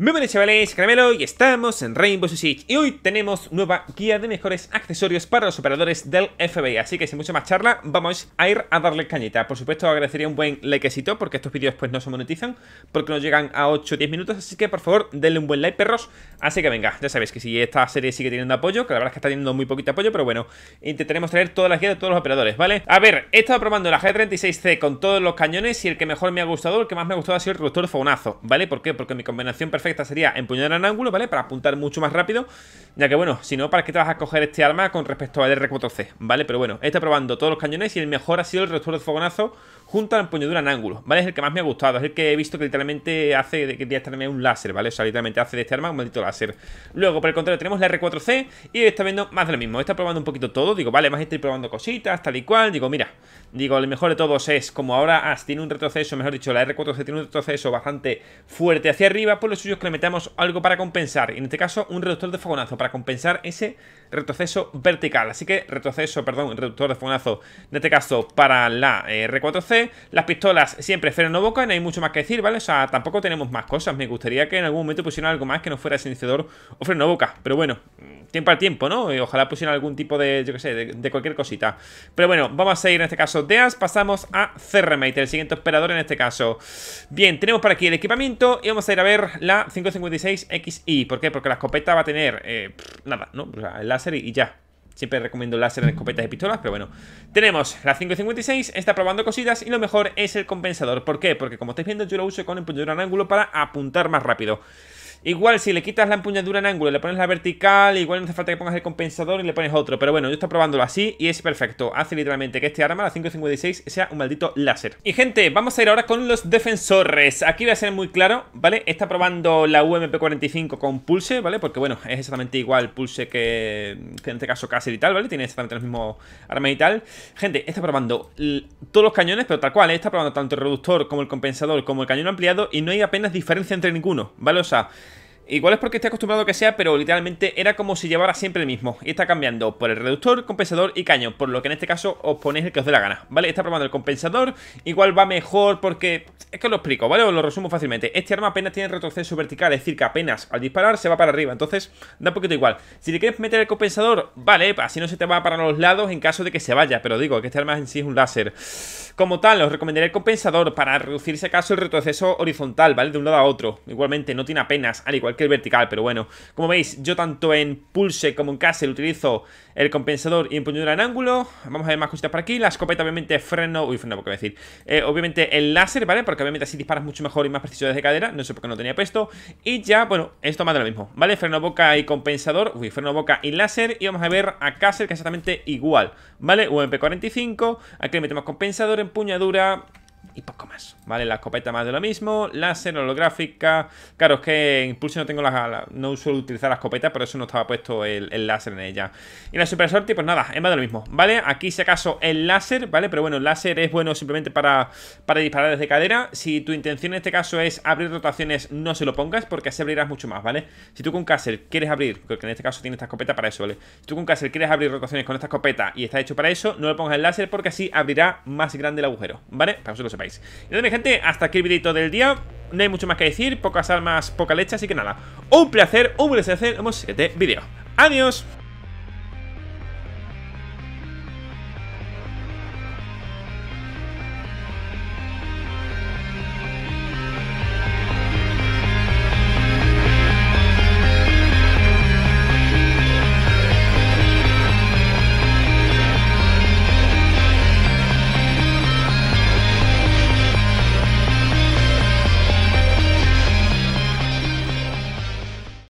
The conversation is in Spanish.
Muy buenas chavales, Caramelo y estamos en Rainbow Six y hoy tenemos nueva guía de mejores accesorios para los operadores del FBI, así que sin mucha más charla vamos a ir a darle cañita. Por supuesto agradecería un buen likecito porque estos vídeos pues no se monetizan porque nos llegan a 8 o 10 minutos, así que por favor denle un buen like perros. Así que venga, ya sabéis que si esta serie sigue teniendo apoyo, que la verdad es que está teniendo muy poquito apoyo, pero bueno, intentaremos traer todas las guías de todos los operadores, ¿vale? A ver, he estado probando la G36C con todos los cañones y el que mejor me ha gustado, el que más me ha gustado ha sido el reductor fogonazo, ¿vale? ¿Por qué? Porque mi combinación perfecta esta sería empuñar en ángulo, ¿vale? Para apuntar mucho más rápido, ya que bueno, si no, ¿para qué te vas a coger este arma con respecto al R4C? ¿Vale? Pero bueno, he estado probando todos los cañones y el mejor ha sido el resto del fogonazo Junta en la en ángulo, ¿vale? Es el que más me ha gustado, es el que he visto que literalmente hace de que día un láser, ¿vale? O sea, literalmente hace de este arma un maldito láser. Luego, por el contrario, tenemos la R4C y está viendo más de lo mismo. Está probando un poquito todo, digo, vale, más estoy probando cositas, tal y cual. Digo, mira, digo, lo mejor de todos es, como ahora tiene un retroceso, mejor dicho, la R4C tiene un retroceso bastante fuerte hacia arriba, pues lo suyo es que le metamos algo para compensar. En este caso, un reductor de fogonazo para compensar ese retroceso vertical. Así que retroceso, perdón, reductor de fogonazo, en este caso para la eh, R4C. Las pistolas siempre freno boca, no hay mucho más que decir, ¿vale? O sea, tampoco tenemos más cosas. Me gustaría que en algún momento pusieran algo más que no fuera el silenciador o freno boca. Pero bueno, tiempo al tiempo, ¿no? Y eh, ojalá pusieran algún tipo de, yo que sé, de, cualquier cosita. Pero bueno, vamos a seguir en este caso de AS pasamos a CRMate, el siguiente operador en este caso. Bien, tenemos por aquí el equipamiento y vamos a ir a ver la 556XI. ¿Por qué? Porque la escopeta va a tener, eh, nada, ¿no? O sea, la y, ya. Siempre recomiendo láser en escopetas y pistolas, pero bueno. Tenemos la 5.56, está probando cositas y lo mejor es el compensador. ¿Por qué? Porque como estáis viendo yo lo uso con empuñadura en ángulo para apuntar más rápido. Igual si le quitas la empuñadura en ángulo le pones la vertical, igual no hace falta que pongas el compensador y le pones otro. Pero bueno, yo estoy probándolo así y es perfecto. Hace literalmente que este arma, la 556, sea un maldito láser. Y gente, vamos a ir ahora con los defensores. Aquí voy a ser muy claro, ¿vale? Está probando la UMP45 con Pulse, ¿vale? Porque bueno, es exactamente igual Pulse que, en este caso Caser y tal, ¿vale? Tiene exactamente el mismo arma y tal. Gente, está probando todos los cañones, pero tal cual, ¿eh? está probando tanto el reductor como el compensador como el cañón ampliado y no hay apenas diferencia entre ninguno, ¿vale? O sea... Igual es porque estoy acostumbrado a que sea, pero literalmente era como si llevara siempre el mismo. Y está cambiando por el reductor, compensador y caño, por lo que en este caso os ponéis el que os dé la gana, ¿vale? Está probando el compensador, igual va mejor porque... Es que os lo explico, ¿vale? Os lo resumo fácilmente. Este arma apenas tiene retroceso vertical, es decir, que apenas al disparar se va para arriba, entonces da un poquito igual. Si le quieres meter el compensador, vale, así no se te va para los lados en caso de que se vaya, pero digo que este arma en sí es un láser. Como tal, os recomendaré el compensador para reducirse acaso el retroceso horizontal, ¿vale? De un lado a otro. Igualmente, no tiene apenas, al igual que el vertical, pero bueno. Como veis, yo tanto en pulse como en castle utilizo el compensador y empuñadura en ángulo. Vamos a ver más cositas por aquí. La escopeta, obviamente, freno... Uy, freno, porque a decir? Eh, obviamente el láser, ¿vale? Porque obviamente así disparas mucho mejor y más preciso desde cadera. No sé por qué no tenía puesto. Y ya, bueno, esto más de lo mismo, ¿vale? Freno boca y compensador. Uy, freno boca y láser. Y vamos a ver a Castle, que es exactamente igual, ¿vale? UMP45. Aquí le metemos compensador, empuñadura y poco más. Vale, la escopeta más de lo mismo, láser, holográfica. Claro, es que en Impulse no tengo las, no suelo utilizar la escopeta, por eso no estaba puesto el, láser en ella. Y la super sorte, pues nada, es más de lo mismo, ¿vale? Aquí si acaso el láser, ¿vale? Pero bueno, el láser es bueno simplemente para, para disparar desde cadera. Si tu intención en este caso es abrir rotaciones, no se lo pongas porque así abrirás mucho más, ¿vale? Si tú con Cáser quieres abrir, porque en este caso tiene esta escopeta para eso, ¿vale? Si tú con Cáser quieres abrir rotaciones con esta escopeta y está hecho para eso, no le pongas el láser porque así abrirá más grande el agujero, ¿vale? Para eso entonces, mi gente, hasta aquí el videito del día. No hay mucho más que decir, pocas armas, poca leche, así que nada. Un placer, un placer, vemos este vídeo. ¡Adiós!